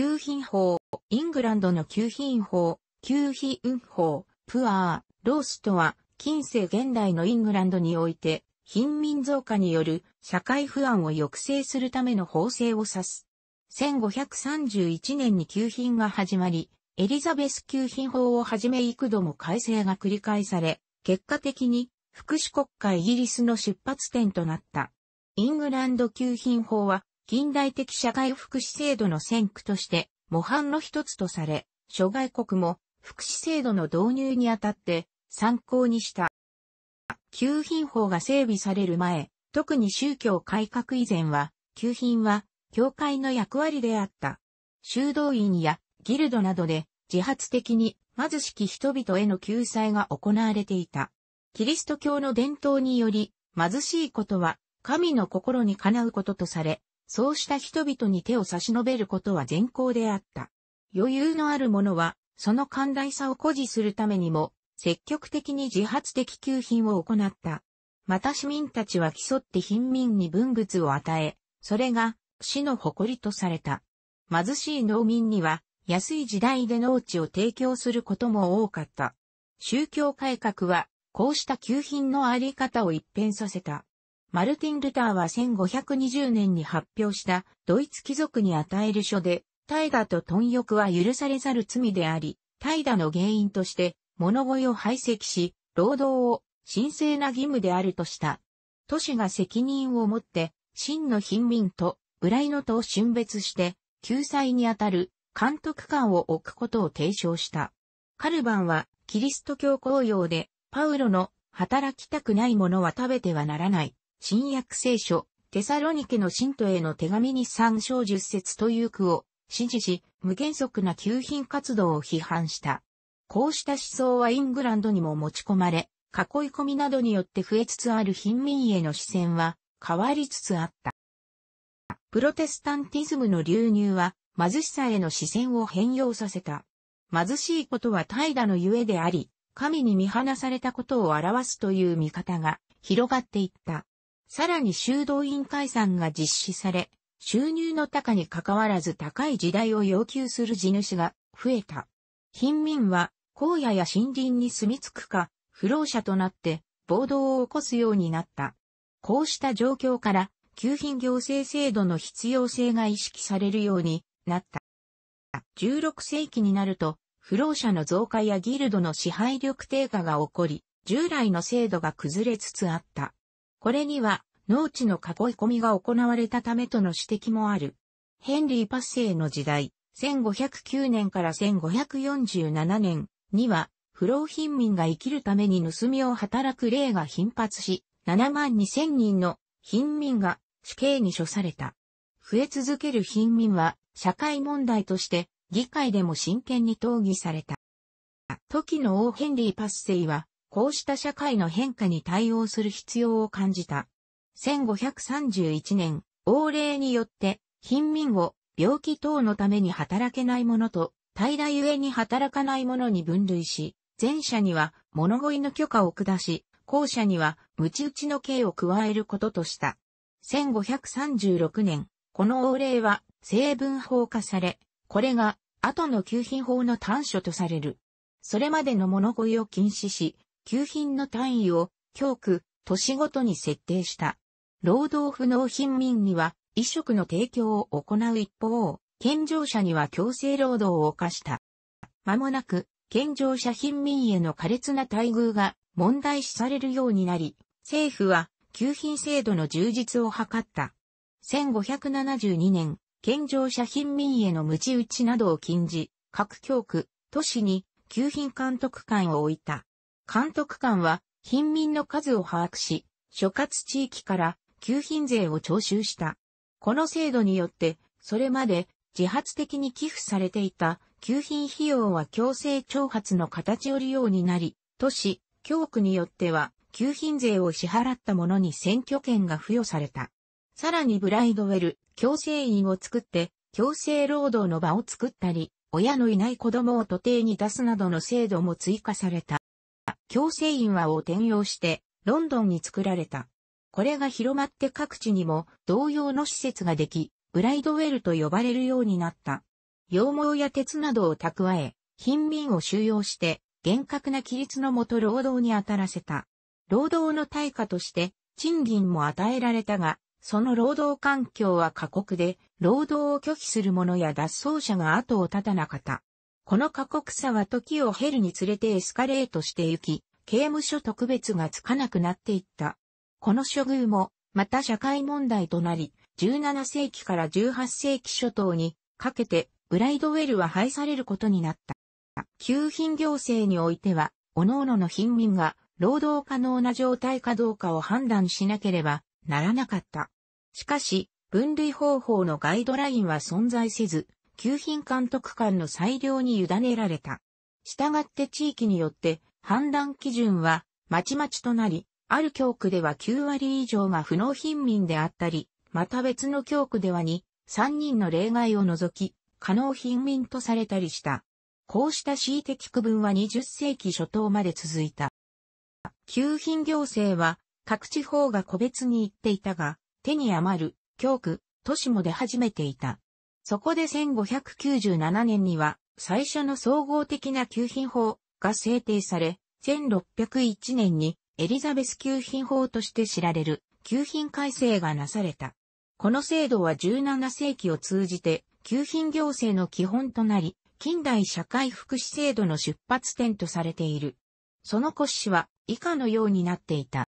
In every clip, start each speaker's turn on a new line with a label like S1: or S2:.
S1: 旧品法、イングランドの旧品法、旧品法、プアー、ロースとは、近世現代のイングランドにおいて、貧民増加による社会不安を抑制するための法制を指す。1531年に旧品が始まり、エリザベス旧品法をはじめ幾度も改正が繰り返され、結果的に福祉国家イギリスの出発点となった。イングランド旧品法は近代的社会福祉制度の先駆として模範の一つとされ、諸外国も福祉制度の導入にあたって参考にした。給品法が整備される前、特に宗教改革以前は、給品は教会の役割であった。修道院やギルドなどで自発的に貧しき人々への救済が行われていた。キリスト教の伝統により貧しいことは神の心にかなうこととされ、そうした人々に手を差し伸べることは善行であった。余裕のある者は、その寛大さを誇示するためにも、積極的に自発的給品を行った。また市民たちは競って貧民に文物を与え、それが市の誇りとされた。貧しい農民には安い時代で農地を提供することも多かった。宗教改革はこうした給品のあり方を一変させた。マルティン・ルターは1520年に発表したドイツ貴族に与える書で、怠惰と貪欲は許されざる罪であり、怠惰の原因として物乞いを排斥し、労働を神聖な義務であるとした。都市が責任を持って、真の貧民と、裏井ノとを春別して、救済にあたる監督官を置くことを提唱した。カルバンは、キリスト教公用で、パウロの働きたくないものは食べてはならない。新約聖書、テサロニケの信徒への手紙に参章十節という句を支持し、無原則な求品活動を批判した。こうした思想はイングランドにも持ち込まれ、囲い込みなどによって増えつつある貧民への視線は変わりつつあった。プロテスタンティズムの流入は貧しさへの視線を変容させた。貧しいことは怠惰のゆえであり、神に見放されたことを表すという見方が広がっていった。さらに修道院解散が実施され、収入の高に関わらず高い時代を要求する地主が増えた。貧民は荒野や森林に住み着くか、不老者となって暴動を起こすようになった。こうした状況から、給品行政制度の必要性が意識されるようになった。16世紀になると、不老者の増加やギルドの支配力低下が起こり、従来の制度が崩れつつあった。これには農地の囲い込みが行われたためとの指摘もある。ヘンリーパッセイの時代、1509年から1547年には、不老貧民が生きるために盗みを働く例が頻発し、7万2千人の貧民が死刑に処された。増え続ける貧民は、社会問題として、議会でも真剣に討議された。時の王ヘンリーパッセイは、こうした社会の変化に対応する必要を感じた。1531年、王令によって、貧民を病気等のために働けない者と、怠惰ゆえに働かない者に分類し、前者には物乞いの許可を下し、後者には無知打ちの刑を加えることとした。1536年、この王令は成分法化され、これが後の給品法の短所とされる。それまでの物乞いを禁止し、給品の単位を、教区、都市ごとに設定した。労働不能貧民には、衣食の提供を行う一方、健常者には強制労働を課した。間もなく、健常者貧民への苛烈な待遇が問題視されるようになり、政府は給品制度の充実を図った。1572年、健常者貧民への無知打ちなどを禁じ、各教区、都市に給品監督官を置いた。監督官は、貧民の数を把握し、諸葛地域から給品税を徴収した。この制度によって、それまで自発的に寄付されていた給品費用は強制徴発の形をりようになり、都市、教区によっては、給品税を支払った者に選挙権が付与された。さらにブライドウェル、強制員を作って、強制労働の場を作ったり、親のいない子供を徒弟に出すなどの制度も追加された。強制印和を転用して、ロンドンに作られた。これが広まって各地にも同様の施設ができ、ブライドウェルと呼ばれるようになった。羊毛や鉄などを蓄え、貧民を収容して、厳格な規律のもと労働に当たらせた。労働の対価として、賃金も与えられたが、その労働環境は過酷で、労働を拒否する者や脱走者が後を絶たなかった。この過酷さは時を経るにつれてエスカレートしてゆき、刑務所特別がつかなくなっていった。この処遇も、また社会問題となり、17世紀から18世紀初頭にかけて、ブライドウェルは廃されることになった。旧品行政においては、各々の貧民が労働可能な状態かどうかを判断しなければならなかった。しかし、分類方法のガイドラインは存在せず、旧品監督官の裁量に委ねられた。したがって地域によって判断基準はまちまちとなり、ある教区では9割以上が不能貧民であったり、また別の教区では2、3人の例外を除き、可能貧民とされたりした。こうした恣意的区分は20世紀初頭まで続いた。旧品行政は各地方が個別に行っていたが、手に余る教区、都市も出始めていた。そこで1597年には最初の総合的な給品法が制定され、1601年にエリザベス給品法として知られる給品改正がなされた。この制度は17世紀を通じて給品行政の基本となり、近代社会福祉制度の出発点とされている。その骨子は以下のようになっていた。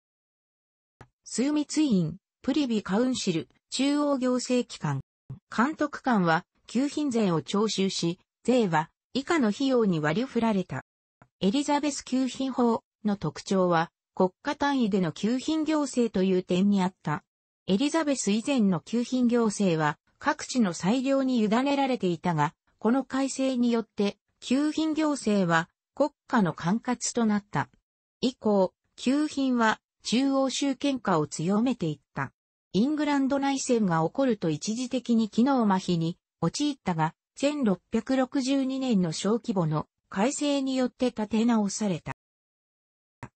S1: 数密院、プリビカウンシル、中央行政機関。監督官は給品税を徴収し、税は以下の費用に割り振られた。エリザベス給品法の特徴は国家単位での給品行政という点にあった。エリザベス以前の給品行政は各地の裁量に委ねられていたが、この改正によって給品行政は国家の管轄となった。以降、給品は中央集権化を強めていった。イングランド内戦が起こると一時的に機能麻痺に陥ったが、1662年の小規模の改正によって立て直された。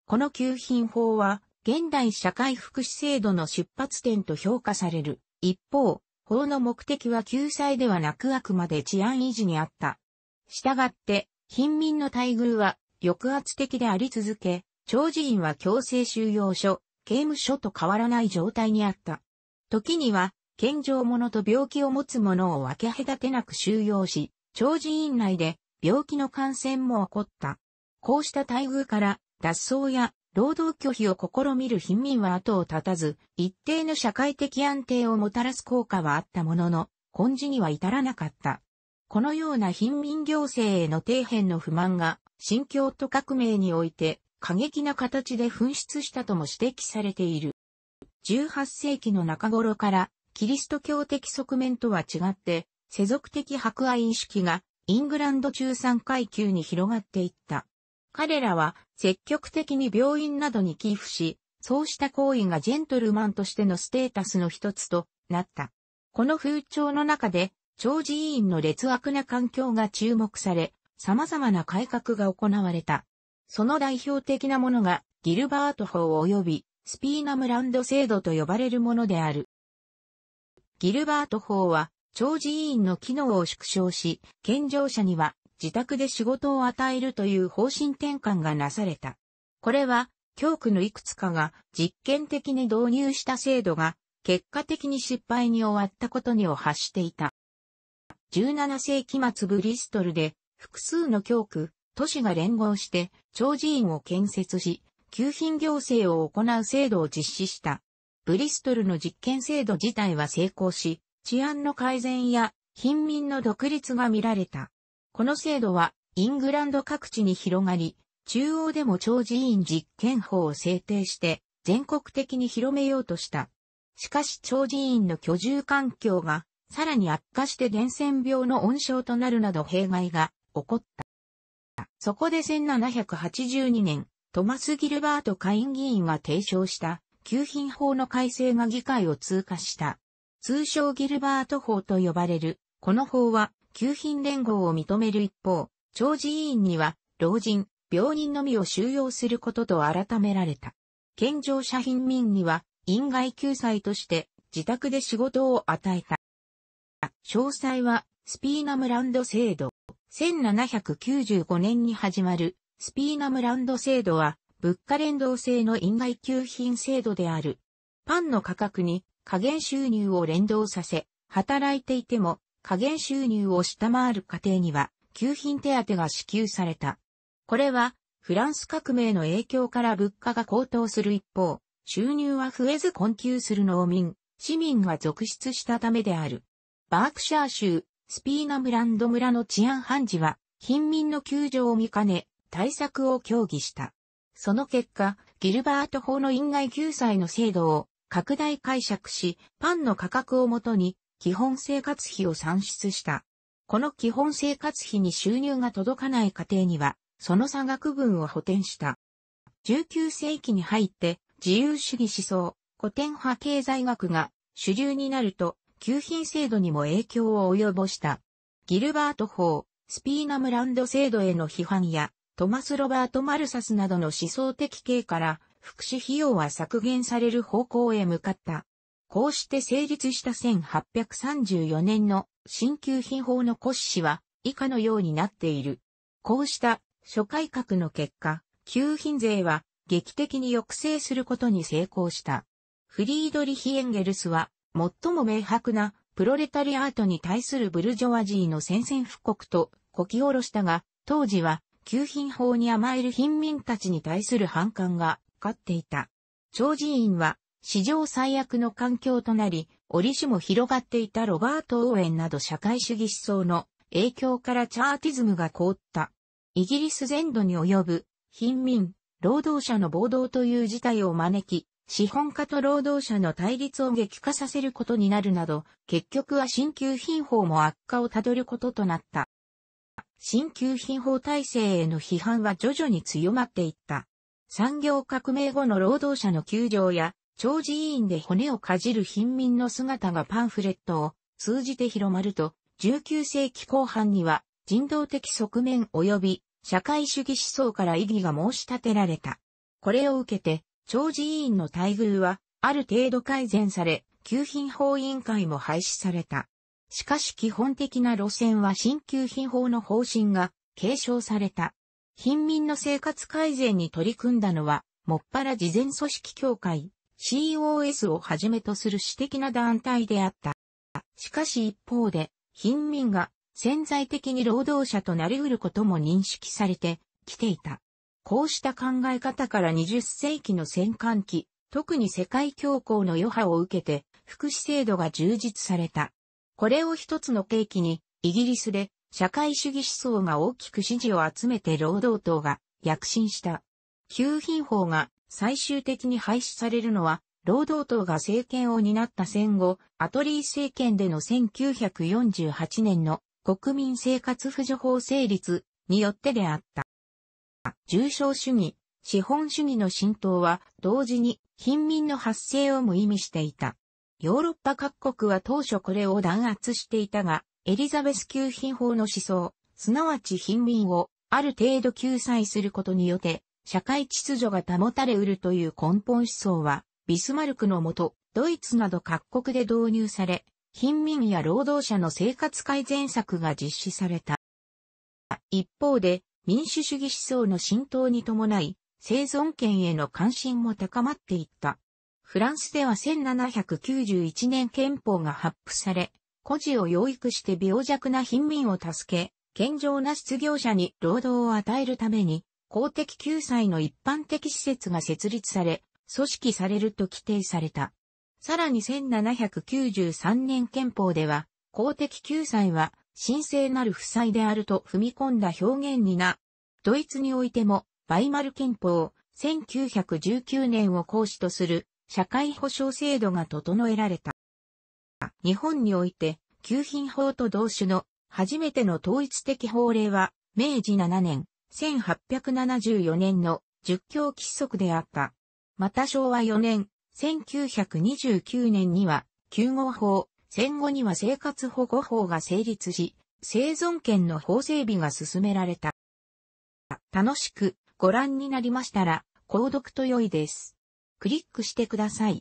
S1: この給品法は、現代社会福祉制度の出発点と評価される。一方、法の目的は救済ではなくあくまで治安維持にあった。従って、貧民の待遇は抑圧的であり続け、長寺院は強制収容所、刑務所と変わらない状態にあった。時には、健常者と病気を持つ者を分け隔てなく収容し、長寿院内で病気の感染も起こった。こうした待遇から、脱走や労働拒否を試みる貧民は後を絶たず、一定の社会的安定をもたらす効果はあったものの、根治には至らなかった。このような貧民行政への底辺の不満が、新教徒革命において、過激な形で紛失したとも指摘されている。18世紀の中頃からキリスト教的側面とは違って、世俗的博愛意識がイングランド中産階級に広がっていった。彼らは積極的に病院などに寄付し、そうした行為がジェントルマンとしてのステータスの一つとなった。この風潮の中で、長寺委員の劣悪な環境が注目され、様々な改革が行われた。その代表的なものがギルバート法及びスピーナムランド制度と呼ばれるものである。ギルバート法は、長寺委員の機能を縮小し、健常者には自宅で仕事を与えるという方針転換がなされた。これは、教区のいくつかが実験的に導入した制度が、結果的に失敗に終わったことにを発していた。17世紀末ブリストルで、複数の教区、都市が連合して、長寺院を建設し、給品行政を行う制度を実施した。ブリストルの実験制度自体は成功し、治安の改善や貧民の独立が見られた。この制度はイングランド各地に広がり、中央でも超寺院実験法を制定して全国的に広めようとした。しかし超寺院の居住環境がさらに悪化して伝染病の温床となるなど弊害が起こった。そこで1782年、トマス・ギルバート下院議員が提唱した給品法の改正が議会を通過した。通称ギルバート法と呼ばれる、この法は給品連合を認める一方、長寿委員には老人、病人のみを収容することと改められた。健常者貧民には、院外救済として自宅で仕事を与えた。詳細は、スピーナムランド制度、1795年に始まるスピーナムランド制度は、物価連動性の因外給品制度である。パンの価格に加減収入を連動させ、働いていても加減収入を下回る家庭には、給品手当が支給された。これは、フランス革命の影響から物価が高騰する一方、収入は増えず困窮する農民、市民が続出したためである。バークシャー州、スピーナムランド村の治安判事は、貧民の窮状を見かね、対策を協議した。その結果、ギルバート法の院外救済の制度を拡大解釈し、パンの価格をもとに基本生活費を算出した。この基本生活費に収入が届かない家庭には、その差額分を補填した。19世紀に入って自由主義思想、古典派経済学が主流になると、給品制度にも影響を及ぼした。ギルバート法、スピーナムランド制度への批判や、トマス・ロバート・マルサスなどの思想的系から、福祉費用は削減される方向へ向かった。こうして成立した1834年の新旧品法の骨子は以下のようになっている。こうした諸改革の結果、旧品税は劇的に抑制することに成功した。フリードリヒ・エンゲルスは最も明白なプロレタリアートに対するブルジョワジーの宣戦布告とこき下ろしたが、当時は旧品法に甘える貧民たちに対する反感がかっていた。超人員は史上最悪の環境となり、折しも広がっていたロバート・オーエンなど社会主義思想の影響からチャーティズムが凍った。イギリス全土に及ぶ貧民、労働者の暴動という事態を招き、資本家と労働者の対立を激化させることになるなど、結局は新旧品法も悪化をたどることとなった。新旧品法体制への批判は徐々に強まっていった。産業革命後の労働者の窮状や、長寺委員で骨をかじる貧民の姿がパンフレットを通じて広まると、19世紀後半には人道的側面及び社会主義思想から異議が申し立てられた。これを受けて、長寺委員の待遇はある程度改善され、旧品法委員会も廃止された。しかし基本的な路線は新旧品法の方針が継承された。貧民の生活改善に取り組んだのは、もっぱら事前組織協会、COS をはじめとする私的な団体であった。しかし一方で、貧民が潜在的に労働者となり得ることも認識されてきていた。こうした考え方から20世紀の戦艦期、特に世界恐慌の余波を受けて、福祉制度が充実された。これを一つの契機に、イギリスで社会主義思想が大きく支持を集めて労働党が躍進した。給品法が最終的に廃止されるのは、労働党が政権を担った戦後、アトリー政権での1948年の国民生活扶助法成立によってであった。重症主義、資本主義の浸透は同時に貧民の発生を無意味していた。ヨーロッパ各国は当初これを弾圧していたが、エリザベス級品法の思想、すなわち貧民をある程度救済することによって、社会秩序が保たれうるという根本思想は、ビスマルクのもと、ドイツなど各国で導入され、貧民や労働者の生活改善策が実施された。一方で、民主主義思想の浸透に伴い、生存権への関心も高まっていった。フランスでは1791年憲法が発布され、孤児を養育して病弱な貧民を助け、健常な失業者に労働を与えるために、公的救済の一般的施設が設立され、組織されると規定された。さらに1793年憲法では、公的救済は神聖なる負債であると踏み込んだ表現にな。ドイツにおいても、バイマル憲法、1919年を行使とする社会保障制度が整えられた。日本において、給品法と同種の初めての統一的法令は、明治7年、1874年の十教規則であった。また昭和4年、1929年には、救護法、戦後には生活保護法が成立し、生存権の法整備が進められた。楽しくご覧になりましたら、購読と良いです。クリックしてください。